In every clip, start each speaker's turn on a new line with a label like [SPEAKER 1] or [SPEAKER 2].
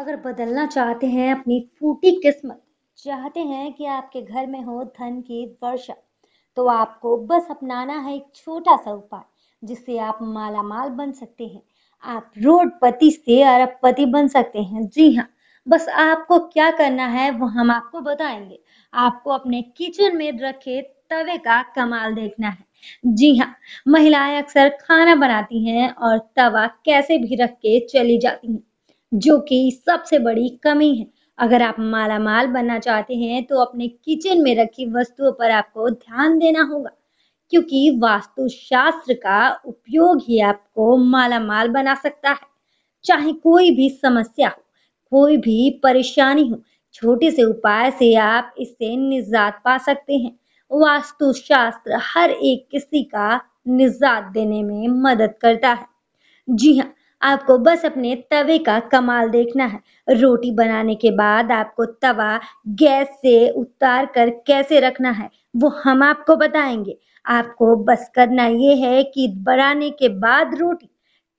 [SPEAKER 1] अगर बदलना चाहते हैं अपनी फूटी किस्मत चाहते हैं कि आपके घर में हो धन की वर्षा तो आपको बस अपनाना है एक छोटा सा उपाय जिससे आप माला माल बन सकते हैं आप रोडपति से अरब पति बन सकते हैं जी हाँ बस आपको क्या करना है वो हम आपको बताएंगे आपको अपने किचन में रखे तवे का कमाल देखना है जी हाँ महिलाएं अक्सर खाना बनाती हैं और तवा कैसे भी रख के चली जाती हैं जो कि सबसे बड़ी कमी है अगर आप माला माल बनना चाहते हैं तो अपने किचन में रखी वस्तुओं पर आपको ध्यान देना होगा क्योंकि वास्तुशास्त्र का उपयोग ही आपको माला माल बना सकता है चाहे कोई भी समस्या हो कोई भी परेशानी हो छोटे से उपाय से आप इससे निजात पा सकते हैं वास्तुशास्त्र हर एक किसी का निजात देने में मदद करता है जी हाँ आपको बस अपने तवे का कमाल देखना है रोटी बनाने के बाद आपको तवा गैस से उतार कर कैसे रखना है वो हम आपको बताएंगे आपको बस करना ये है कि बनाने के बाद रोटी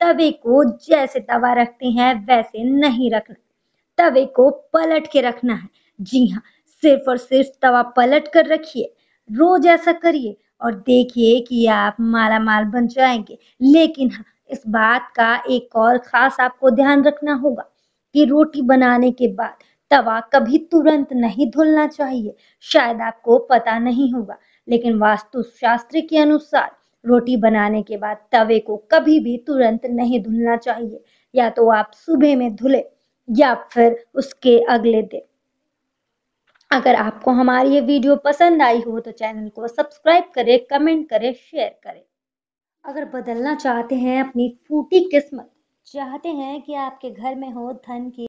[SPEAKER 1] तवे को जैसे तवा रखते हैं वैसे नहीं रखना तवे को पलट के रखना है जी हाँ सिर्फ और सिर्फ तवा पलट कर रखिए रोज ऐसा करिए और देखिए कि आप माला माल बन जाएंगे लेकिन हाँ इस बात का एक और खास आपको ध्यान रखना होगा कि रोटी बनाने के बाद तवा कभी तुरंत नहीं धुलना चाहिए शायद आपको पता नहीं होगा लेकिन वास्तुशास्त्र के अनुसार रोटी बनाने के बाद तवे को कभी भी तुरंत नहीं धुलना चाहिए या तो आप सुबह में धुले या फिर उसके अगले दिन अगर आपको हमारी ये वीडियो पसंद आई हो तो चैनल को सब्सक्राइब करें कमेंट करें शेयर करें अगर बदलना चाहते हैं अपनी फूटी किस्मत चाहते हैं कि आपके घर में हो धन की